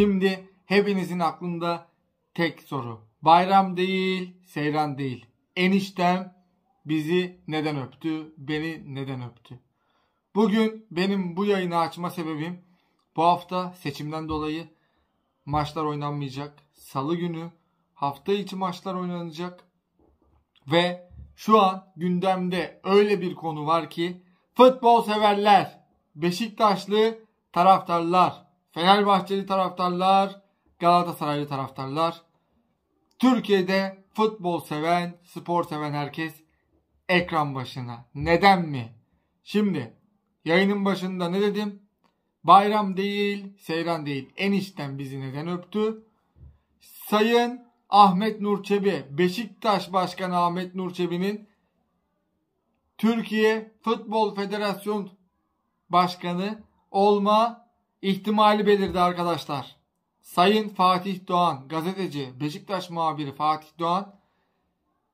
Şimdi hepinizin aklında tek soru. Bayram değil, seyran değil. Eniştem bizi neden öptü, beni neden öptü? Bugün benim bu yayını açma sebebim bu hafta seçimden dolayı maçlar oynanmayacak. Salı günü hafta içi maçlar oynanacak. Ve şu an gündemde öyle bir konu var ki futbol severler, Beşiktaşlı taraftarlar Fenerbahçeli taraftarlar, Galatasaraylı taraftarlar, Türkiye'de futbol seven, spor seven herkes ekran başına. Neden mi? Şimdi yayının başında ne dedim? Bayram değil, seyran değil. Enişten bizi neden öptü? Sayın Ahmet Nurçebi, Beşiktaş Başkanı Ahmet Nurçebi'nin Türkiye Futbol Federasyon Başkanı olma ihtimali belirdi arkadaşlar. Sayın Fatih Doğan gazeteci Beşiktaş muhabiri Fatih Doğan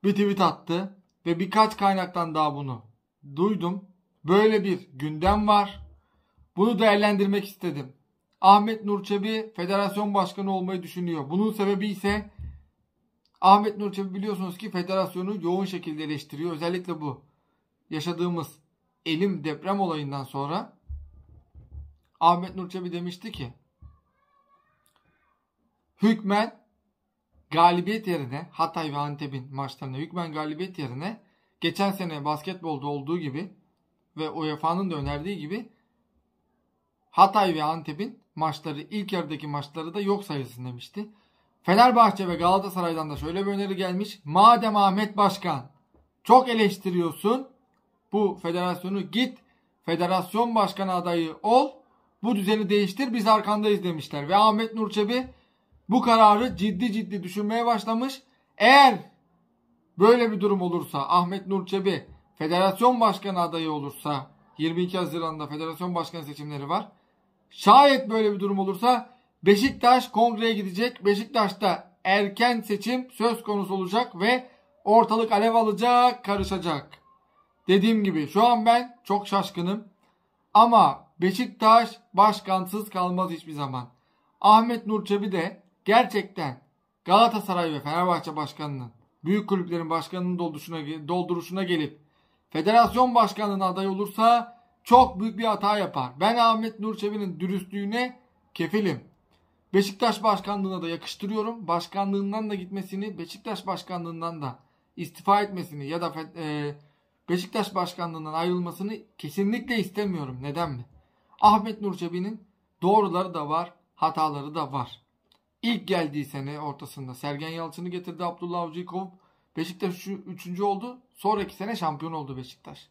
bir tweet attı ve birkaç kaynaktan daha bunu duydum. Böyle bir gündem var. Bunu değerlendirmek istedim. Ahmet Nurçebi federasyon başkanı olmayı düşünüyor. Bunun sebebi ise Ahmet Nurçebi biliyorsunuz ki federasyonu yoğun şekilde eleştiriyor. Özellikle bu yaşadığımız elim deprem olayından sonra Ahmet Nur Çebi demişti ki hükmen galibiyet yerine Hatay ve Antep'in maçlarına hükmen galibiyet yerine geçen sene basketbolda olduğu gibi ve UEFA'nın da önerdiği gibi Hatay ve Antep'in maçları ilk yarıdaki maçları da yok sayılsın demişti. Fenerbahçe ve Galatasaray'dan da şöyle bir öneri gelmiş. Madem Ahmet Başkan çok eleştiriyorsun bu federasyonu git federasyon başkanı adayı ol bu düzeni değiştir biz arkandayız demişler. Ve Ahmet Nur bu kararı ciddi ciddi düşünmeye başlamış. Eğer böyle bir durum olursa Ahmet Nur federasyon başkanı adayı olursa 22 Haziran'da federasyon başkanı seçimleri var. Şayet böyle bir durum olursa Beşiktaş kongreye gidecek. Beşiktaş'ta erken seçim söz konusu olacak ve ortalık alev alacak, karışacak. Dediğim gibi şu an ben çok şaşkınım. Ama Beşiktaş başkansız kalmaz hiçbir zaman. Ahmet Nur Çebi de gerçekten Galatasaray ve Fenerbahçe başkanının büyük kulüplerin başkanının dolduruşuna, dolduruşuna gelip federasyon başkanlığına aday olursa çok büyük bir hata yapar. Ben Ahmet Nur Çebi'nin dürüstlüğüne kefilim. Beşiktaş başkanlığına da yakıştırıyorum. Başkanlığından da gitmesini, Beşiktaş başkanlığından da istifa etmesini ya da e, Beşiktaş başkanlığından ayrılmasını kesinlikle istemiyorum. Neden mi? Ahmet Nurçebi'nin doğruları da var, hataları da var. İlk geldiği sene ortasında Sergen Yalçın'ı getirdi Abdullah Avcı'yı kovup Beşiktaş üçüncü oldu. Sonraki sene şampiyon oldu Beşiktaş.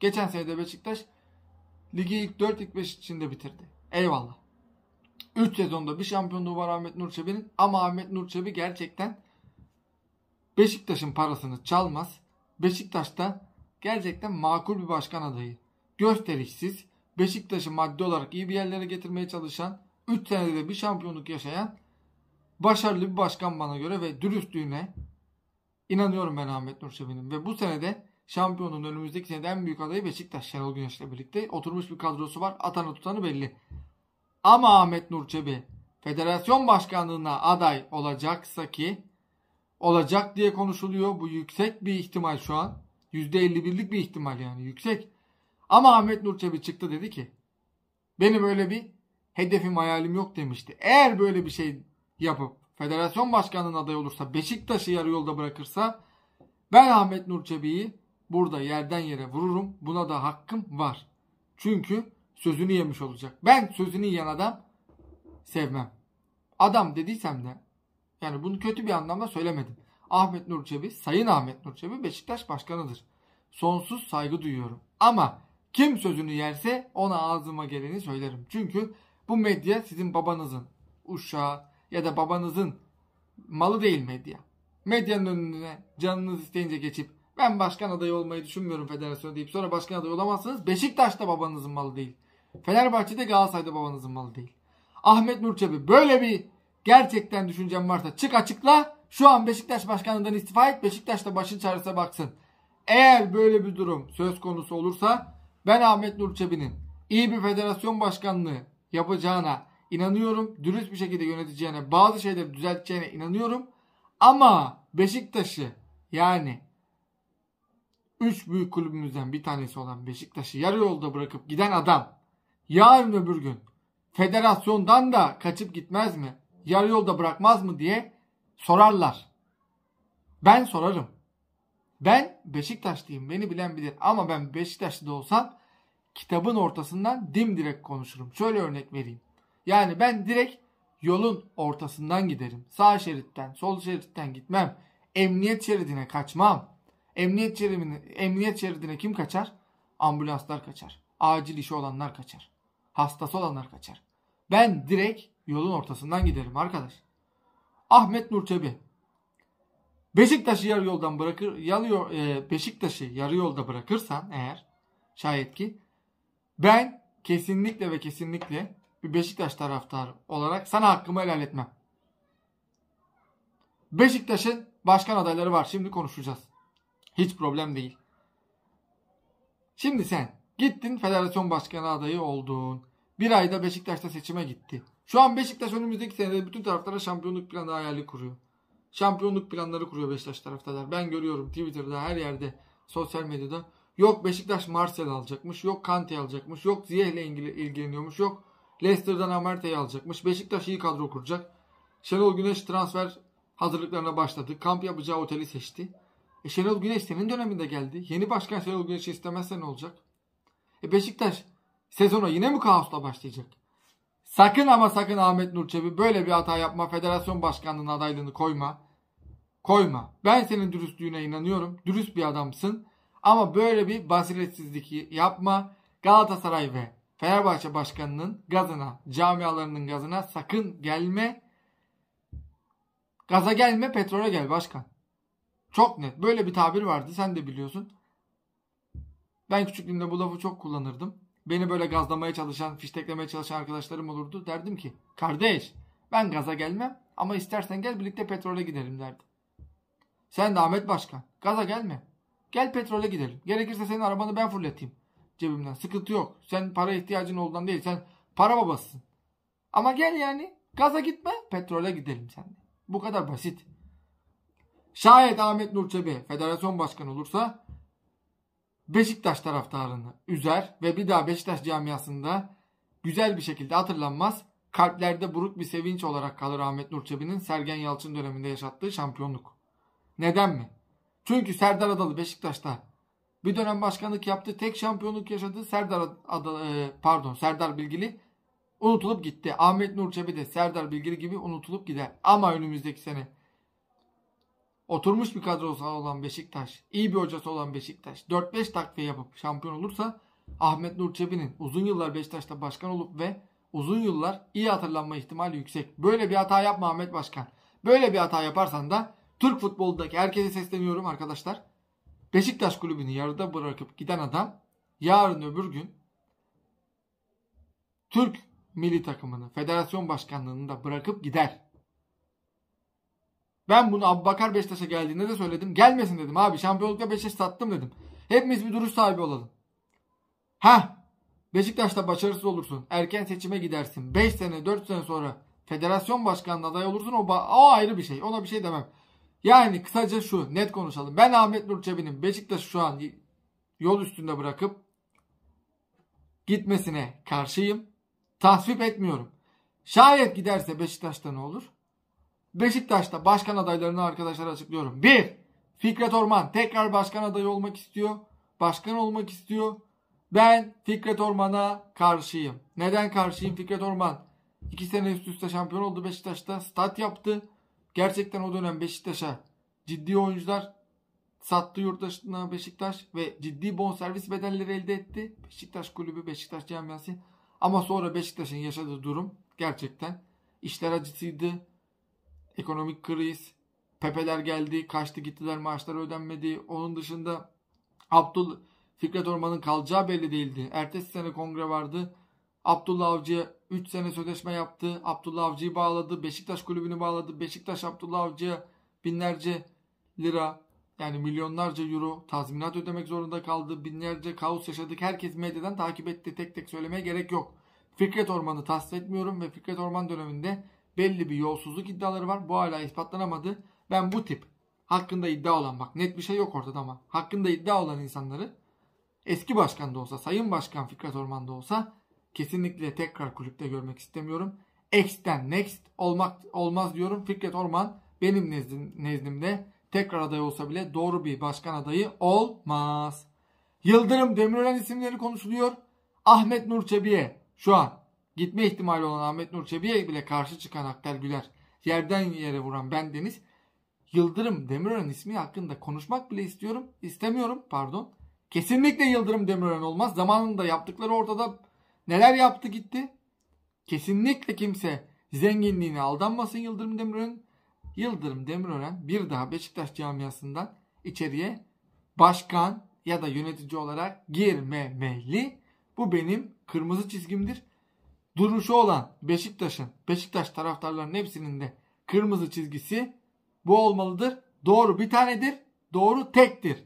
Geçen sene de Beşiktaş ligi ilk 4 ilk 5 içinde bitirdi. Eyvallah. 3 sezonda bir şampiyonluğu var Ahmet Nurçebi'nin. ama Ahmet Nurçebi gerçekten Beşiktaş'ın parasını çalmaz. Beşiktaş'ta gerçekten makul bir başkan adayı. Gösterişsiz, Beşiktaş'ı maddi olarak iyi bir yerlere getirmeye çalışan, 3 senede de bir şampiyonluk yaşayan başarılı bir başkan bana göre ve dürüstlüğüne inanıyorum ben Ahmet Nur Ve bu senede şampiyonun önümüzdeki senede en büyük adayı Beşiktaş Şenol Güneş'le birlikte. Oturmuş bir kadrosu var. Atanı tutanı belli. Ama Ahmet Nur federasyon başkanlığına aday olacaksa ki olacak diye konuşuluyor. Bu yüksek bir ihtimal şu an. %51'lik bir ihtimal yani yüksek. Ama Ahmet Nur Çebi çıktı dedi ki benim öyle bir hedefim hayalim yok demişti. Eğer böyle bir şey yapıp federasyon başkanının adayı olursa Beşiktaş'ı yarı yolda bırakırsa ben Ahmet Nur Çebi'yi burada yerden yere vururum. Buna da hakkım var. Çünkü sözünü yemiş olacak. Ben sözünü yiyen adam sevmem. Adam dediysem de yani bunu kötü bir anlamda söylemedim. Ahmet Nur Çebi, Sayın Ahmet Nur Çebi Beşiktaş Başkanı'dır. Sonsuz saygı duyuyorum. Ama kim sözünü yerse ona ağzıma geleni söylerim. Çünkü bu medya sizin babanızın uşağı ya da babanızın malı değil medya. Medyanın önüne canınız isteyince geçip ben başkan adayı olmayı düşünmüyorum federasyon deyip sonra başkan adayı olamazsınız. Beşiktaş da babanızın malı değil. Fenerbahçe de Galatasaray'da babanızın malı değil. Ahmet Nurçebi böyle bir gerçekten düşüncen varsa çık açıkla. Şu an Beşiktaş başkanından istifa et. Beşiktaş da başın çaresine baksın. Eğer böyle bir durum söz konusu olursa ben Ahmet Nur Çebi'nin iyi bir federasyon başkanlığı yapacağına inanıyorum. Dürüst bir şekilde yöneteceğine, bazı şeyleri düzelteceğine inanıyorum. Ama Beşiktaş'ı yani 3 büyük kulübümüzden bir tanesi olan Beşiktaş'ı yarı yolda bırakıp giden adam yarın öbür gün federasyondan da kaçıp gitmez mi? Yarı yolda bırakmaz mı diye sorarlar. Ben sorarım. Ben Beşiktaşlıyım beni bilen bilir ama ben Beşiktaşlı da olsam kitabın ortasından dimdirek konuşurum. Şöyle örnek vereyim. Yani ben direkt yolun ortasından giderim. Sağ şeritten, sol şeritten gitmem. Emniyet şeridine kaçmam. Emniyet şeridine, emniyet şeridine kim kaçar? Ambulanslar kaçar. Acil işi olanlar kaçar. Hastası olanlar kaçar. Ben direkt yolun ortasından giderim arkadaş. Ahmet Nurçebi Beşiktaş'ı yarı yoldan bırakır, yalıyor, e, Beşiktaş'ı yarı yolda bırakırsan eğer şayet ki ben kesinlikle ve kesinlikle bir Beşiktaş taraftarı olarak sana hakkımı helal etmem. Beşiktaş'ın başkan adayları var. Şimdi konuşacağız. Hiç problem değil. Şimdi sen gittin federasyon başkanı adayı oldun. Bir ayda Beşiktaş'ta seçime gitti. Şu an Beşiktaş önümüzdeki senede bütün taraflara şampiyonluk planı hayali kuruyor şampiyonluk planları kuruyor Beşiktaş taraftarlar. Ben görüyorum Twitter'da her yerde sosyal medyada. Yok Beşiktaş Marcel alacakmış. Yok Kante alacakmış. Yok ile ilgili ilgileniyormuş. Yok Leicester'dan Amerte'yi alacakmış. Beşiktaş iyi kadro kuracak. Şenol Güneş transfer hazırlıklarına başladı. Kamp yapacağı oteli seçti. E Şenol Güneş senin döneminde geldi. Yeni başkan Şenol Güneş'i istemezse ne olacak? E Beşiktaş sezona yine mi kaosla başlayacak? Sakın ama sakın Ahmet Nurçevi böyle bir hata yapma. Federasyon başkanlığına adaylığını koyma. Koyma. Ben senin dürüstlüğüne inanıyorum. Dürüst bir adamsın. Ama böyle bir basiretsizlik yapma. Galatasaray ve Fenerbahçe başkanının gazına, camialarının gazına sakın gelme. Gaza gelme, petrole gel başkan. Çok net. Böyle bir tabir vardı. Sen de biliyorsun. Ben küçüklüğümde bu lafı çok kullanırdım beni böyle gazlamaya çalışan, fişteklemeye çalışan arkadaşlarım olurdu. Derdim ki kardeş ben gaza gelmem ama istersen gel birlikte petrole gidelim derdim. Sen de Ahmet Başkan gaza gelme. Gel petrole gidelim. Gerekirse senin arabanı ben fırlatayım cebimden. Sıkıntı yok. Sen para ihtiyacın olduğundan değil. Sen para babasısın. Ama gel yani. Gaza gitme. Petrole gidelim sen. Bu kadar basit. Şayet Ahmet Nurçebi federasyon başkanı olursa Beşiktaş taraftarını üzer ve bir daha Beşiktaş camiasında güzel bir şekilde hatırlanmaz. Kalplerde buruk bir sevinç olarak kalır Ahmet Nurçebi'nin Sergen Yalçın döneminde yaşattığı şampiyonluk. Neden mi? Çünkü Serdar Adalı Beşiktaş'ta bir dönem başkanlık yaptı. Tek şampiyonluk yaşadığı Serdar Adalı, e, pardon Serdar Bilgili unutulup gitti. Ahmet Nurçebi de Serdar Bilgili gibi unutulup gider. Ama önümüzdeki sene oturmuş bir kadrosu olan Beşiktaş, iyi bir hocası olan Beşiktaş 4-5 takviye yapıp şampiyon olursa Ahmet Nur Çebi'nin uzun yıllar Beşiktaş'ta başkan olup ve uzun yıllar iyi hatırlanma ihtimali yüksek. Böyle bir hata yapma Ahmet Başkan. Böyle bir hata yaparsan da Türk futbolundaki herkese sesleniyorum arkadaşlar. Beşiktaş kulübünü yarıda bırakıp giden adam yarın öbür gün Türk milli takımını federasyon başkanlığını da bırakıp gider. Ben bunu Abubakar Beşiktaş'a geldiğinde de söyledim. Gelmesin dedim abi. Şampiyonlukta Beşiktaş sattım dedim. Hepimiz bir duruş sahibi olalım. Ha Beşiktaş'ta başarısız olursun. Erken seçime gidersin. 5 sene 4 sene sonra federasyon başkanına aday olursun. O, o ayrı bir şey. Ona bir şey demem. Yani kısaca şu net konuşalım. Ben Ahmet Nur Çebi'nin Beşiktaş'ı şu an yol üstünde bırakıp gitmesine karşıyım. Tasvip etmiyorum. Şayet giderse Beşiktaş'ta ne olur? Beşiktaş'ta başkan adaylarını arkadaşlar açıklıyorum. 1. Fikret Orman tekrar başkan adayı olmak istiyor. Başkan olmak istiyor. Ben Fikret Orman'a karşıyım. Neden karşıyım Fikret Orman? 2 sene üst üste şampiyon oldu Beşiktaş'ta. Stat yaptı. Gerçekten o dönem Beşiktaş'a ciddi oyuncular sattı yurt dışına Beşiktaş ve ciddi bonservis bedelleri elde etti. Beşiktaş kulübü, Beşiktaş camiası. Ama sonra Beşiktaş'ın yaşadığı durum gerçekten işler acısıydı ekonomik kriz, Pepeler geldi, kaçtı gittiler, maaşlar ödenmedi. Onun dışında Abdul Fikret Orman'ın kalacağı belli değildi. Ertesi sene kongre vardı. Abdullah Avcı'ya 3 sene sözleşme yaptı. Abdullah Avcı'yı bağladı. Beşiktaş kulübünü bağladı. Beşiktaş Abdullah Avcı'ya binlerce lira yani milyonlarca euro tazminat ödemek zorunda kaldı. Binlerce kaos yaşadık. Herkes medyadan takip etti. Tek tek söylemeye gerek yok. Fikret Orman'ı tasvip etmiyorum ve Fikret Orman döneminde belli bir yolsuzluk iddiaları var. Bu hala ispatlanamadı. Ben bu tip hakkında iddia olan bak net bir şey yok ortada ama hakkında iddia olan insanları eski başkan da olsa sayın başkan Fikret Orman da olsa kesinlikle tekrar kulüpte görmek istemiyorum. X'ten next olmak olmaz diyorum. Fikret Orman benim nezdim, nezdimde tekrar aday olsa bile doğru bir başkan adayı olmaz. Yıldırım Demirören isimleri konuşuluyor. Ahmet Nur Çebiye şu an Gitme ihtimali olan Ahmet Nur Çebi'ye bile karşı çıkan Akter Güler, yerden yere vuran bendeniz, Yıldırım Demirören ismi hakkında konuşmak bile istiyorum, istemiyorum pardon. Kesinlikle Yıldırım Demirören olmaz. Zamanında yaptıkları ortada neler yaptı gitti. Kesinlikle kimse zenginliğine aldanmasın Yıldırım Demirören. Yıldırım Demirören bir daha Beşiktaş camiasından içeriye başkan ya da yönetici olarak girmemeli. Bu benim kırmızı çizgimdir duruşu olan Beşiktaş'ın, Beşiktaş taraftarlarının hepsinin de kırmızı çizgisi bu olmalıdır. Doğru bir tanedir. Doğru tektir.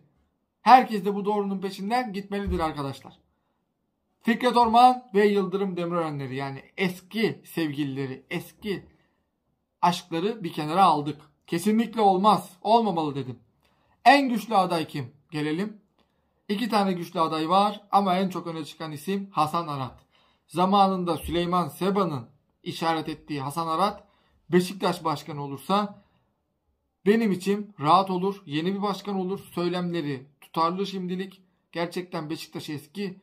Herkes de bu doğrunun peşinden gitmelidir arkadaşlar. Fikret Orman ve Yıldırım Demirörenleri yani eski sevgilileri, eski aşkları bir kenara aldık. Kesinlikle olmaz. Olmamalı dedim. En güçlü aday kim? Gelelim. İki tane güçlü aday var ama en çok öne çıkan isim Hasan Arat zamanında Süleyman Seba'nın işaret ettiği Hasan Arat Beşiktaş başkanı olursa benim için rahat olur. Yeni bir başkan olur. Söylemleri tutarlı şimdilik. Gerçekten Beşiktaş eski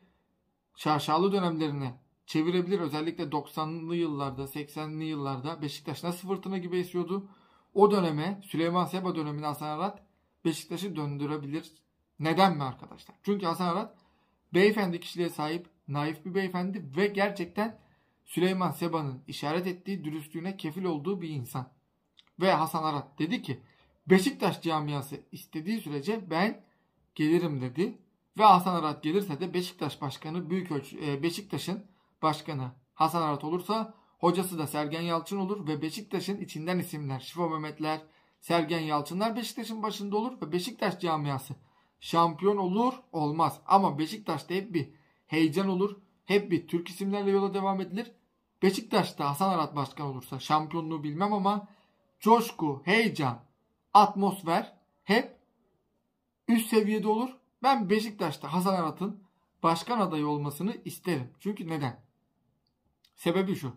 şarşalı dönemlerine çevirebilir. Özellikle 90'lı yıllarda, 80'li yıllarda Beşiktaş nasıl fırtına gibi esiyordu. O döneme, Süleyman Seba dönemine Hasan Arat Beşiktaş'ı döndürebilir. Neden mi arkadaşlar? Çünkü Hasan Arat beyefendi kişiliğe sahip naif bir beyefendi ve gerçekten Süleyman Seba'nın işaret ettiği dürüstlüğüne kefil olduğu bir insan. Ve Hasan Arat dedi ki Beşiktaş camiası istediği sürece ben gelirim dedi. Ve Hasan Arat gelirse de Beşiktaş başkanı büyük ölçü, e, Beşiktaş'ın başkanı Hasan Arat olursa hocası da Sergen Yalçın olur ve Beşiktaş'ın içinden isimler Şifo Mehmetler, Sergen Yalçınlar Beşiktaş'ın başında olur ve Beşiktaş camiası şampiyon olur olmaz. Ama Beşiktaş'ta hep bir heyecan olur. Hep bir Türk isimlerle yola devam edilir. Beşiktaş'ta Hasan Arat Başkan olursa şampiyonluğu bilmem ama coşku, heyecan, atmosfer hep üst seviyede olur. Ben Beşiktaş'ta Hasan Arat'ın başkan adayı olmasını isterim. Çünkü neden? Sebebi şu.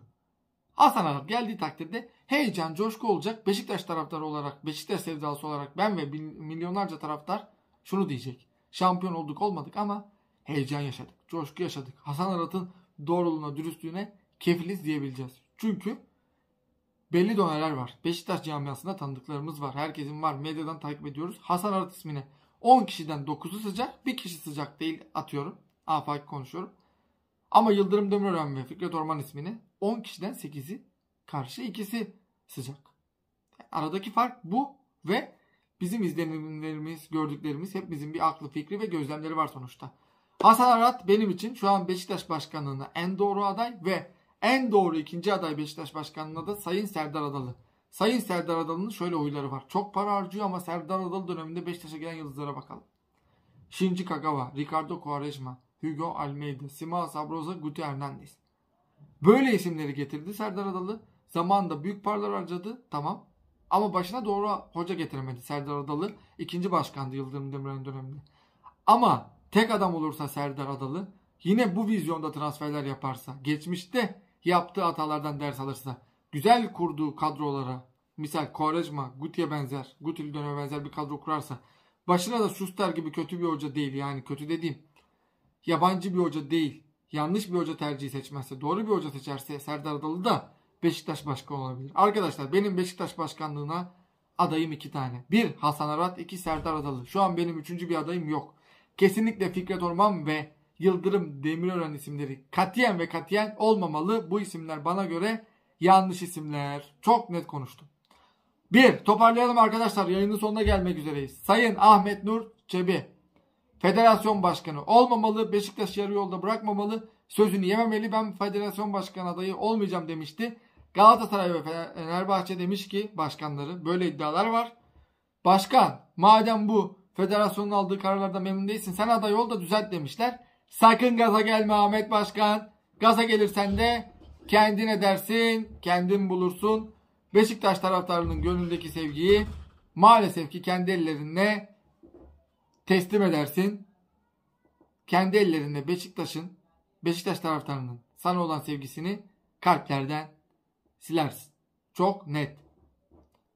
Hasan Arat geldiği takdirde heyecan, coşku olacak. Beşiktaş taraftarı olarak, Beşiktaş sevdalısı olarak ben ve milyonlarca taraftar şunu diyecek. Şampiyon olduk olmadık ama heyecan yaşadık coşku yaşadık. Hasan Arat'ın doğruluğuna, dürüstlüğüne kefiliz diyebileceğiz. Çünkü belli doneler var. Beşiktaş camiasında tanıdıklarımız var. Herkesin var. Medyadan takip ediyoruz. Hasan Arat ismine 10 kişiden 9'u sıcak, bir kişi sıcak değil atıyorum. Afaki konuşuyorum. Ama Yıldırım Demirören ve Fikret Orman ismini 10 kişiden 8'i karşı ikisi sıcak. Aradaki fark bu ve bizim izlenimlerimiz, gördüklerimiz hep bizim bir aklı, fikri ve gözlemleri var sonuçta. Hasan Arat benim için şu an Beşiktaş Başkanlığı'na en doğru aday ve en doğru ikinci aday Beşiktaş Başkanlığı'na da Sayın Serdar Adalı. Sayın Serdar Adalı'nın şöyle huyları var. Çok para harcıyor ama Serdar Adalı döneminde Beşiktaş'a gelen yıldızlara bakalım. Shinji Kagawa, Ricardo Quaresma, Hugo Almeida, Simao Sabroza, Guti Hernandez. Böyle isimleri getirdi Serdar Adalı. Zamanında büyük paralar harcadı. Tamam. Ama başına doğru hoca getiremedi Serdar Adalı. ikinci başkandı Yıldırım Demirören döneminde. Ama tek adam olursa Serdar Adalı yine bu vizyonda transferler yaparsa, geçmişte yaptığı hatalardan ders alırsa, güzel kurduğu kadrolara, misal Kovarejma, Guti'ye benzer, Guti'li döneme benzer bir kadro kurarsa, başına da Schuster gibi kötü bir hoca değil yani kötü dediğim, yabancı bir hoca değil, yanlış bir hoca tercihi seçmezse, doğru bir hoca seçerse Serdar Adalı da Beşiktaş başkanı olabilir. Arkadaşlar benim Beşiktaş başkanlığına adayım iki tane. Bir Hasan Arat, iki Serdar Adalı. Şu an benim üçüncü bir adayım yok. Kesinlikle Fikret Orman ve Yıldırım Demirören isimleri katiyen ve katiyen olmamalı. Bu isimler bana göre yanlış isimler. Çok net konuştum. Bir toparlayalım arkadaşlar yayının sonuna gelmek üzereyiz. Sayın Ahmet Nur Çebi federasyon başkanı olmamalı. Beşiktaş yarı yolda bırakmamalı. Sözünü yememeli. Ben federasyon başkanı adayı olmayacağım demişti. Galatasaray ve Fenerbahçe demiş ki başkanları böyle iddialar var. Başkan madem bu Federasyonun aldığı kararlardan memnun değilsin. Sen aday ol da düzelt demişler. Sakın gaza gelme Ahmet Başkan. Gaza gelirsen de kendin edersin, kendin bulursun. Beşiktaş taraftarının gönlündeki sevgiyi maalesef ki kendi ellerinle teslim edersin. Kendi ellerinle Beşiktaş'ın, Beşiktaş taraftarının sana olan sevgisini kalplerden silersin. Çok net.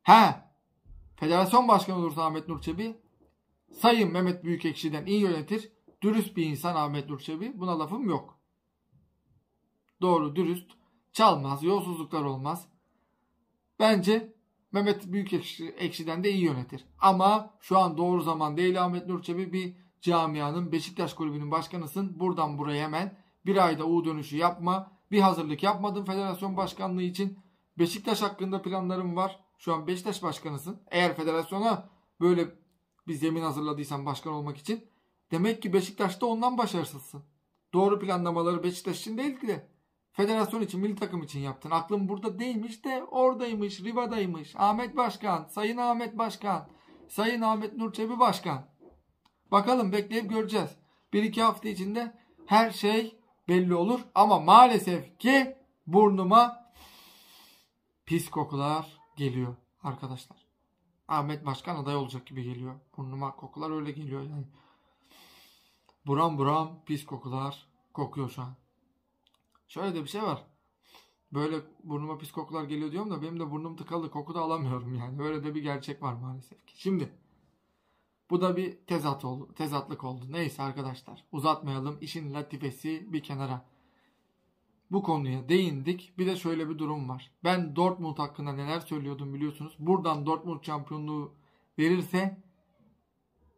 Ha, federasyon başkanı olursa Ahmet Nur Çebi Sayın Mehmet Büyükekşi'den iyi yönetir, dürüst bir insan Ahmet Nur Çebi. Buna lafım yok. Doğru, dürüst, çalmaz, yolsuzluklar olmaz. Bence Mehmet Büyükekşi'den de iyi yönetir. Ama şu an doğru zaman değil Ahmet Nur Çebi bir camianın Beşiktaş kulübünün başkanısın. Buradan buraya hemen bir ayda U dönüşü yapma. Bir hazırlık yapmadın federasyon başkanlığı için. Beşiktaş hakkında planlarım var. Şu an Beşiktaş başkanısın. Eğer federasyona böyle bir zemin hazırladıysan başkan olmak için demek ki Beşiktaş'ta ondan başarısızsın. Doğru planlamaları Beşiktaş için değil ki de federasyon için, milli takım için yaptın. Aklım burada değilmiş de oradaymış, Riva'daymış. Ahmet Başkan, Sayın Ahmet Başkan, Sayın Ahmet Nurçebi Başkan. Bakalım bekleyip göreceğiz. Bir iki hafta içinde her şey belli olur. Ama maalesef ki burnuma pis kokular geliyor arkadaşlar. Ahmet Başkan aday olacak gibi geliyor. Burnuma kokular öyle geliyor yani. Buram buram pis kokular kokuyor şu an. Şöyle de bir şey var. Böyle burnuma pis kokular geliyor diyorum da benim de burnum tıkalı koku da alamıyorum yani. Öyle de bir gerçek var maalesef ki. Şimdi bu da bir tezat oldu, tezatlık oldu. Neyse arkadaşlar uzatmayalım işin latifesi bir kenara bu konuya değindik. Bir de şöyle bir durum var. Ben Dortmund hakkında neler söylüyordum biliyorsunuz. Buradan Dortmund şampiyonluğu verirse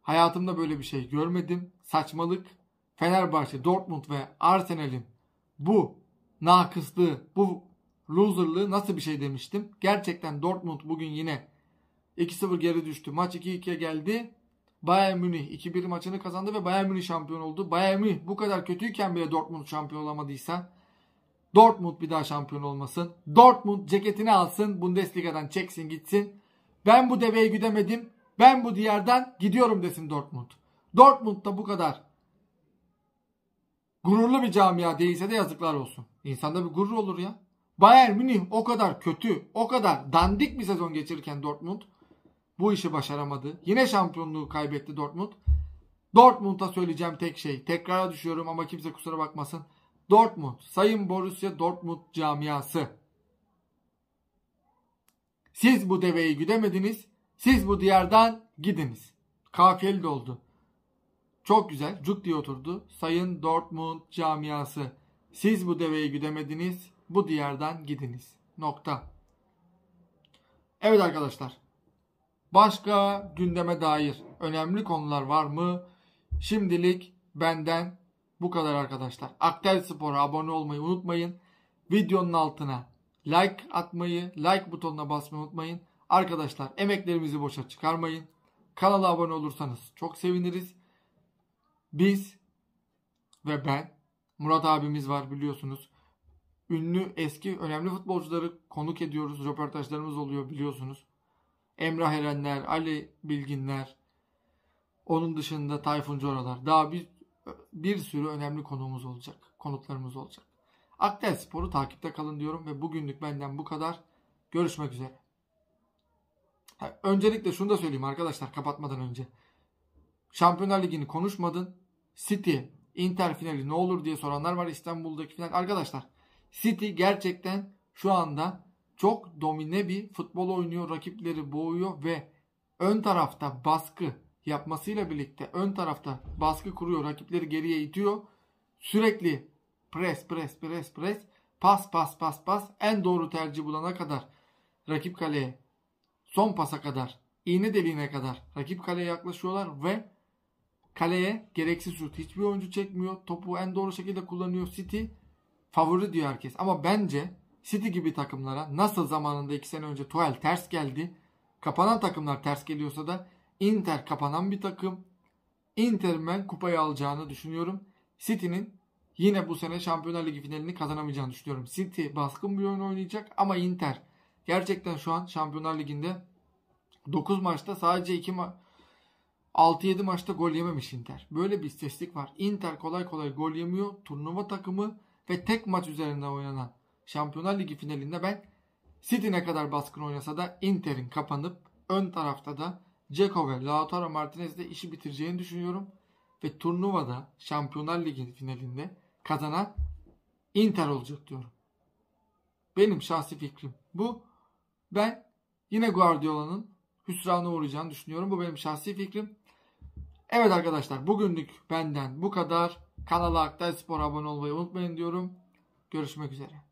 hayatımda böyle bir şey görmedim. Saçmalık. Fenerbahçe, Dortmund ve Arsenal'in bu nakıslığı, bu loserlığı nasıl bir şey demiştim. Gerçekten Dortmund bugün yine 2-0 geri düştü. Maç 2-2'ye geldi. Bayern Münih 2-1 maçını kazandı ve Bayern Münih şampiyon oldu. Bayern Münih bu kadar kötüyken bile Dortmund şampiyon olamadıysa Dortmund bir daha şampiyon olmasın. Dortmund ceketini alsın. Bundesliga'dan çeksin gitsin. Ben bu deveye güdemedim. Ben bu diyardan gidiyorum desin Dortmund. Dortmund da bu kadar gururlu bir camia değilse de yazıklar olsun. İnsanda bir gurur olur ya. Bayern Münih o kadar kötü, o kadar dandik bir sezon geçirirken Dortmund bu işi başaramadı. Yine şampiyonluğu kaybetti Dortmund. Dortmund'a söyleyeceğim tek şey. Tekrara düşüyorum ama kimse kusura bakmasın. Dortmund, Sayın Borussia Dortmund camiası. Siz bu deveyi güdemediniz. Siz bu diyardan gidiniz. Kafiyeli doldu. Çok güzel. Cuk diye oturdu. Sayın Dortmund camiası. Siz bu deveyi güdemediniz. Bu diyardan gidiniz. Nokta. Evet arkadaşlar. Başka gündeme dair önemli konular var mı? Şimdilik benden bu kadar arkadaşlar. Aktel Spor'a abone olmayı unutmayın. Videonun altına like atmayı, like butonuna basmayı unutmayın. Arkadaşlar emeklerimizi boşa çıkarmayın. Kanala abone olursanız çok seviniriz. Biz ve ben Murat abimiz var biliyorsunuz. Ünlü eski önemli futbolcuları konuk ediyoruz. Röportajlarımız oluyor biliyorsunuz. Emrah Erenler, Ali Bilginler. Onun dışında Tayfun Coralar. Daha bir bir sürü önemli konuğumuz olacak, konuklarımız olacak. Aktel Spor'u takipte kalın diyorum ve bugünlük benden bu kadar. Görüşmek üzere. Ha, öncelikle şunu da söyleyeyim arkadaşlar kapatmadan önce. Şampiyonlar Ligi'ni konuşmadın. City, Inter finali ne olur diye soranlar var İstanbul'daki final. Arkadaşlar City gerçekten şu anda çok domine bir futbol oynuyor. Rakipleri boğuyor ve ön tarafta baskı yapmasıyla birlikte ön tarafta baskı kuruyor. Rakipleri geriye itiyor. Sürekli pres pres pres pres pas pas pas pas en doğru tercih bulana kadar rakip kaleye son pasa kadar iğne deliğine kadar rakip kaleye yaklaşıyorlar ve kaleye gereksiz şut. Hiçbir oyuncu çekmiyor. Topu en doğru şekilde kullanıyor. City favori diyor herkes. Ama bence City gibi takımlara nasıl zamanında 2 sene önce Tuchel ters geldi. Kapanan takımlar ters geliyorsa da Inter kapanan bir takım. Inter ben kupayı alacağını düşünüyorum. City'nin yine bu sene Şampiyonlar Ligi finalini kazanamayacağını düşünüyorum. City baskın bir oyun oynayacak ama Inter gerçekten şu an Şampiyonlar Ligi'nde 9 maçta sadece 2 ma 6-7 maçta gol yememiş Inter. Böyle bir istatistik var. Inter kolay kolay gol yemiyor. Turnuva takımı ve tek maç üzerinde oynanan Şampiyonlar Ligi finalinde ben City ne kadar baskın oynasa da Inter'in kapanıp ön tarafta da Ceko ve Lautaro Martinez de işi bitireceğini düşünüyorum ve turnuvada Şampiyonlar Ligi finalinde kazanan Inter olacak diyorum. Benim şahsi fikrim bu. Ben yine Guardiola'nın hüsrana uğrayacağını düşünüyorum. Bu benim şahsi fikrim. Evet arkadaşlar bugünlük benden bu kadar. Kanala Aktay Spor abone olmayı unutmayın diyorum. Görüşmek üzere.